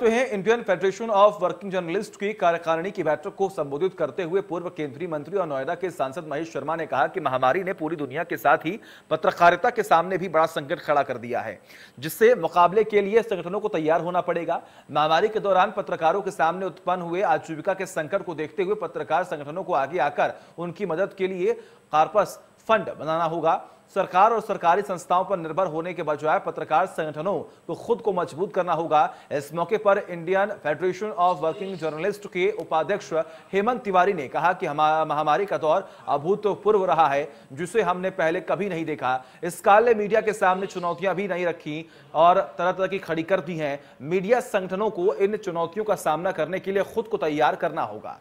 तो हैं Indian federation of working journalist की कार्यकारिणी की बैठक को संबोधित करते हुए पूर्व केंद्रीय मंत्री और नोएडा के सांसद महेश शर्मा ने कहा कि महामारी ने पूरी दुनिया के साथ ही पत्रकारिता के सामने भी बड़ा संकट खड़ा कर दिया है जिससे मुकाबले के लिए संगठनों को तैयार होना पड़ेगा महामारी के दौरान पत्रकारों के सामने उत्पन्न हुए आजीविका के संकट को देखते हुए पत्रकार संगठनों को आगे आकर उनकी मदद के लिए कार्पस फंड बनाना होगा सरकार और सरकारी संस्थाओं पर निर्भर होने के बजाय पत्रकार संगठनों को खुद को मजबूत करना होगा इस मौके पर Indian federation of working journalist के उपाध्यक्ष हेमंत तिवारी ने कहा कि महामारी का दौर अभूतपूर्व रहा है जिसे हमने पहले कभी नहीं देखा इस काल ने मीडिया के सामने चुनौतियां भी नहीं रखी और तरह तरह की खड़ी कर दी है मीडिया संगठनों को इन चुनौतियों का सामना करने के लिए खुद को तैयार करना होगा